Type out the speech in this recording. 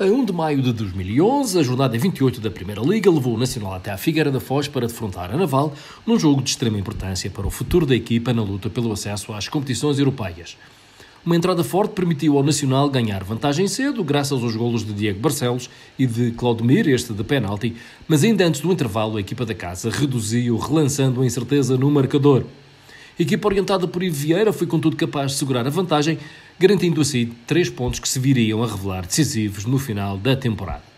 A 1 de maio de 2011, a jornada 28 da Primeira Liga levou o Nacional até a Figueira da Foz para defrontar a Naval num jogo de extrema importância para o futuro da equipa na luta pelo acesso às competições europeias. Uma entrada forte permitiu ao Nacional ganhar vantagem cedo, graças aos golos de Diego Barcelos e de Claudemir, este de penalti, mas ainda antes do intervalo, a equipa da casa reduziu, relançando a incerteza no marcador. A equipa orientada por Ivo Vieira foi contudo capaz de segurar a vantagem, garantindo assim três pontos que se viriam a revelar decisivos no final da temporada.